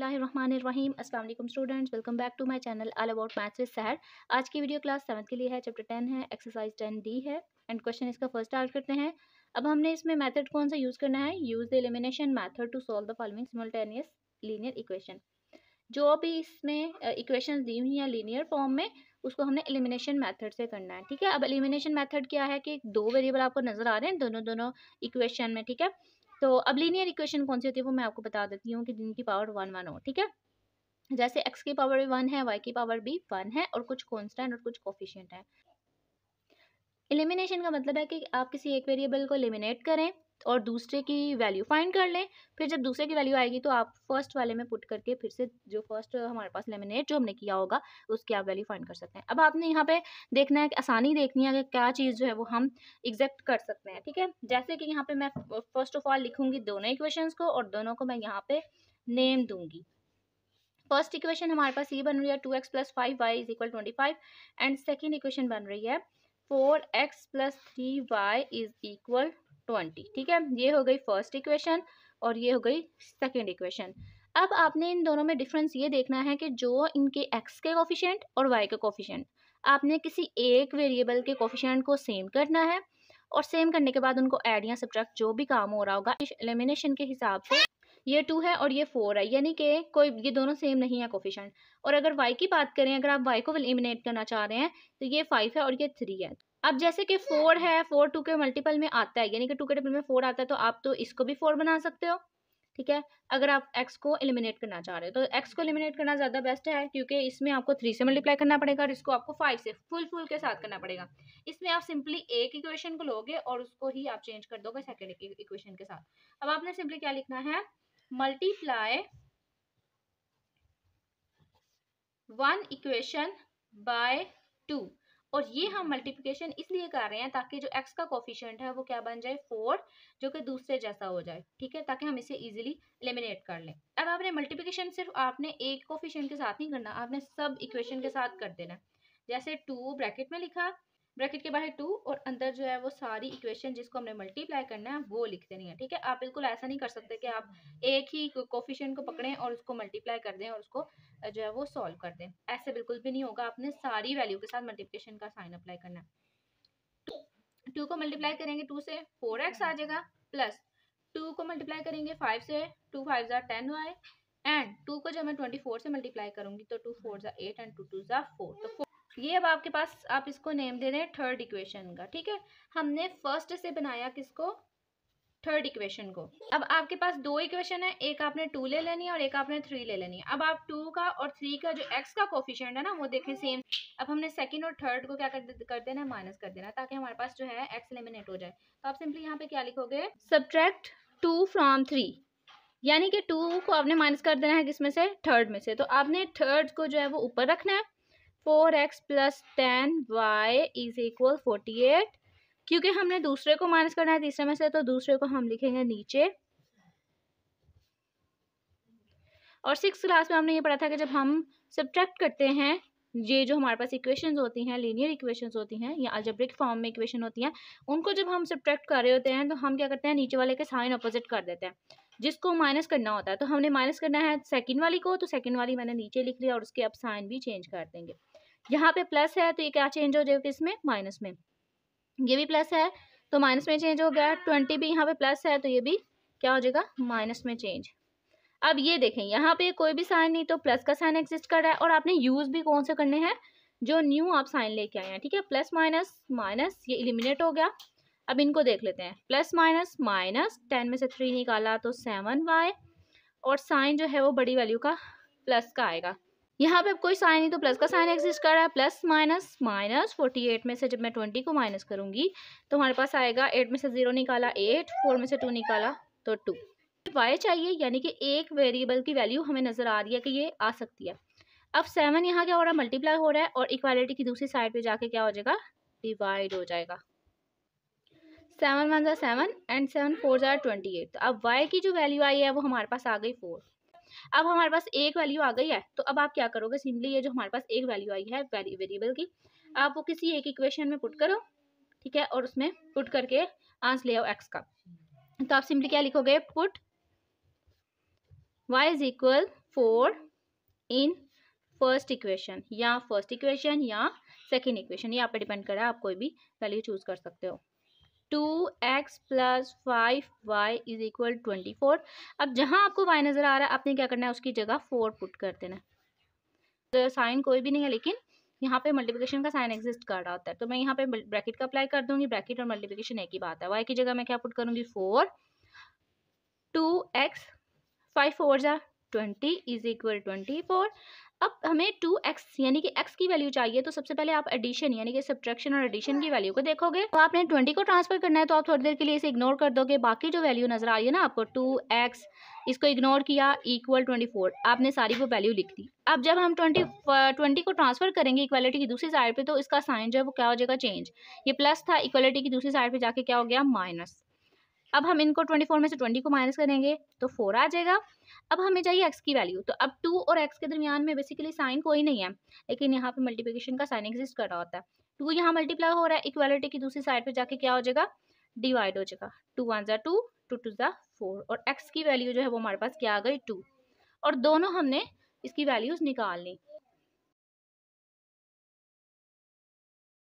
बसमीम अस्सलाम वालेकुम students welcome back to my channel all about maths with Sehar आज की वीडियो क्लास सेवन के लिए है चैप्टर टेन है एक्सरसाइज टेन डी है एंड क्वेश्चन इसका फर्स्ट स्टार्ट करते हैं अब हमने इसमें मेथड कौन सा यूज़ करना है use the elimination method to solve the following simultaneous linear equation जो भी इसमें इक्वेशन दी हुई हैं लीनियर फॉर्म में उसको हमने एलिमिनेशन मेथड से करना है ठीक है अब एलिमिनेशन मेथड क्या है कि दो वेरिएबल आपको नज़र आ रहे हैं दोनों दोनों इक्वेशन में ठीक है तो अब लीनियर इक्वेशन कौन सी होती है वो मैं आपको बता देती हूँ कि जिनकी पावर वन वन हो ठीक है जैसे एक्स की पावर भी वन है वाई की पावर भी वन है और कुछ कॉन्स्टेंट और कुछ कोफिशियंट है एलिमिनेशन का मतलब है कि आप किसी एक वेरिएबल को एलिमिनेट करें और दूसरे की वैल्यू फाइंड कर लें फिर जब दूसरे की वैल्यू आएगी तो आप फर्स्ट वाले में पुट करके फिर से जो फर्स्ट हमारे पास लेमिनेट जो हमने किया होगा उसकी आप वैल्यू फाइंड कर सकते हैं अब आपने यहाँ पे देखना है कि आसानी देखनी है कि क्या चीज़ जो है वो हम एग्जैक्ट कर सकते हैं ठीक है जैसे कि यहाँ पे मैं फर्स्ट ऑफ ऑल लिखूंगी दोनों इक्वेशन को और दोनों को मैं यहाँ पे नेम दूंगी फर्स्ट इक्वेशन हमारे पास ये बन रही है two x plus five y is equal twenty five and second equation बन रही है four x plus three y is equal twenty ठीक है ये हो गई फर्स्ट इक्वेशन और ये हो गई सेकेंड इक्वेशन अब आपने इन दोनों में डिफरेंस ये देखना है कि जो इनके एक्स के कोफिशेंट और वाई के कोफिशेंट आपने किसी एक वेरिएबल के कोफिशेंट को सेम करना है और सेम करने के बाद उनको ऐड या सब्ट्रैक्ट जो भी काम हो रहा होगा एलिमिनेशन के हिसाब से ये टू है और ये फोर है यानी कि कोई ये दोनों सेम नहीं है कोफिशेंट और अगर वाई की बात करें अगर आप वाई को एलिमिनेट करना चाह रहे हैं तो ये फाइव है और ये थ्री है अब जैसे कि फोर है फोर टू के मल्टीपल में आता है यानी कि टू के टेबल में फोर आता है तो आप तो इसको भी फोर बना सकते हो ठीक है अगर आप एक्स को एलिमिनेट करना चाह रहे हो तो एक्स को एलिमिनेट करना ज़्यादा बेस्ट है क्योंकि इसमें आपको थ्री से मल्टीप्लाई करना पड़ेगा और इसको आपको फाइव से फुल फुल के साथ करना पड़ेगा इसमें आप सिंपली एक इक्वेशन को लोगे और उसको ही आप चेंज कर दोगे सेकेंड इक्वेशन e-, के साथ अब आपने सिंपली क्या लिखना है multiply one equation by two और ये हम मल्टीप्लिकेशन इसलिए कर रहे हैं ताकि जो एक्स का कोफिशियंट है वो क्या बन जाए फोर जो कि दूसरे जैसा हो जाए ठीक है ताकि हम इसे इजीली एलिमिनेट कर लें अब आपने मल्टीप्लिकेशन सिर्फ आपने एक कोफिशियंट के साथ नहीं करना आपने सब इक्वेशन के साथ कर देना जैसे टू ब्रैकेट में लिखा ब्रैकेट के बाहर टू और अंदर जो है वो सारी इक्वेशन जिसको हमने मल्टीप्लाई करना है वो लिख देनी है ठीक है आप बिल्कुल ऐसा नहीं कर सकते कि आप एक ही कोफिशन को पकड़ें और उसको मल्टीप्लाई कर दें और उसको जो है वो सॉल्व कर दें ऐसे बिल्कुल भी नहीं होगा आपने सारी वैल्यू के साथ मल्टीप्लिकेशन का साइन अप्लाई करना है टू को मल्टीप्लाई करेंगे टू से फोर एक्स आ जाएगा प्लस टू को मल्टीप्लाई करेंगे फाइव से टू फाइव जार टेन वाई एंड टू को जब मैं ट्वेंटी फोर से मल्टीप्लाई करूंगी तो टू फोर जार एट एंड टू टू जार फोर तो ये अब आपके पास आप इसको नेम दे रहे हैं थर्ड इक्वेशन का ठीक है हमने फर्स्ट से बनाया किसको थर्ड इक्वेशन को अब आपके पास दो इक्वेशन है एक आपने टू ले लेनी है और एक आपने थ्री ले लेनी है अब आप टू का और थ्री का जो एक्स का कोफिशियंट है ना वो देखें सेम अब हमने सेकंड और थर्ड को क्या कर, कर देना है माइनस कर देना ताकि हमारे पास जो है एक्स एलिमिनेट हो जाए तो आप सिंपली यहाँ पे क्या लिखोगे सब्ट्रैक्ट टू फ्रॉम थ्री यानी कि टू को आपने माइनस कर देना है किसमें से थर्ड में से तो आपने थर्ड को जो है वो ऊपर रखना है four x plus ten y is equal forty eight क्योंकि हमने दूसरे को माइनस करना है तीसरे में से तो दूसरे को हम लिखेंगे नीचे और सिक्स क्लास में हमने ये पढ़ा था कि जब हम सब्ट्रैक्ट करते हैं ये जो हमारे पास इक्वेशंस होती हैं लीनियर इक्वेशंस होती हैं या अल्जेब्रिक फॉर्म में इक्वेशन होती हैं उनको जब हम सब्ट्रैक्ट कर रहे होते हैं तो हम क्या करते हैं नीचे वाले के साइन अपोजिट कर देते हैं जिसको माइनस करना होता है तो हमने माइनस करना है सेकेंड वाली को तो सेकेंड वाली मैंने नीचे लिख लिया और उसके अब साइन भी चेंज कर देंगे यहाँ पे प्लस है तो ये क्या चेंज हो जाएगा इसमें माइनस में ये भी प्लस है तो माइनस में चेंज हो गया ट्वेंटी भी यहाँ पे प्लस है तो ये भी क्या हो जाएगा माइनस में चेंज अब ये देखें यहाँ पे कोई भी साइन नहीं तो प्लस का साइन एग्जिस्ट कर रहा है और आपने यूज़ भी कौन से करने हैं जो न्यू आप साइन लेके आए हैं ठीक है प्लस माइनस माइनस ये इलिमिनेट हो गया अब इनको देख लेते हैं प्लस माइनस माइनस टेन में से थ्री निकाला तो सेवन वाई और साइन जो है वो बड़ी वैल्यू का प्लस का आएगा यहाँ पे कोई साइन नहीं तो प्लस का साइन एग्जिस्ट कर रहा है plus minus minus forty eight में से जब मैं ट्वेंटी को माइनस करूँगी तो हमारे पास आएगा एट में से ज़ीरो निकाला एट फोर में से टू निकाला तो टू वाई चाहिए यानी कि एक वेरिएबल की वैल्यू हमें नज़र आ रही है कि ये आ सकती है अब सेवन यहाँ क्या हो रहा है मल्टीप्लाई हो रहा है और इक्वालिटी की दूसरी साइड पर जाके क्या हो जाएगा डिवाइड हो जाएगा सेवन वन ज़ा सेवन एंड सेवन फोर ज़ार ट्वेंटी एट तो अब वाई की जो वैल्यू आई है वो हमारे पास आ गई फोर अब हमारे पास एक वैल्यू आ गई है तो अब आप क्या करोगे सिंपली ये जो हमारे पास एक वैल्यू आई है वेरिएबल की आप वो किसी एक इक्वेशन में पुट करो ठीक है और उसमें पुट करके आंसर ले आओ एक्स का तो आप सिंपली क्या लिखोगे put y is equal four in first equation या फर्स्ट इक्वेशन या सेकेंड इक्वेशन ये आप पे डिपेंड है आप कोई भी वैल्यू चूज कर सकते हो two x plus five y is equal twenty four अब जहाँ आपको वाई नज़र आ रहा है आपने क्या करना है उसकी जगह फोर पुट कर देना तो साइन कोई भी नहीं है लेकिन यहाँ पे मल्टीप्लिकेशन का साइन एग्जिस्ट कर रहा होता है तो मैं यहाँ पे ब्रैकेट का अप्लाई कर दूंगी ब्रैकेट और मल्टीप्लिकेशन एक ही बात है वाई की जगह मैं क्या पुट करूँगी for two x five four ज़ा twenty is equal twenty four अब हमें टू एक्स यानी कि x की वैल्यू चाहिए तो सबसे पहले आप एडिशन यानी कि सब्ट्रैक्शन और एडिशन की वैल्यू को देखोगे तो आपने ट्वेंटी को ट्रांसफर करना है तो आप थोड़ी देर के लिए इसे इग्नोर कर दोगे बाकी जो वैल्यू नजर आ रही है ना आपको टू एक्स इसको इग्नोर किया इक्वल ट्वेंटी फोर आपने सारी वो वैल्यू लिख दी अब जब हम ट्वेंटी ट्वेंटी uh, को ट्रांसफर करेंगे इक्वालिटी की दूसरी साइड पर तो इसका साइन जो है वो क्या हो जाएगा चेंज ये प्लस था इक्वालिटी की दूसरी साइड पर जाके क्या हो गया माइनस अब हम इनको ट्वेंटी फोर में से ट्वेंटी को माइनस करेंगे तो फोर आ जाएगा अब हमें चाहिए एक्स की वैल्यू तो अब टू और एक्स के दरमियान में बेसिकली साइन कोई नहीं है लेकिन यहाँ पे मल्टीप्लिकेशन का साइन एग्जिस्ट कर रहा होता है टू यहाँ मल्टीप्लाई हो रहा है इक्वालिटी की दूसरी साइड पे जाके क्या हो जाएगा डिवाइड हो जाएगा टू वन ज़ा टू टू टू ज़ा फोर और एक्स की वैल्यू जो है वो हमारे पास क्या आ गई टू और दोनों हमने इसकी वैल्यूज़ निकाल ली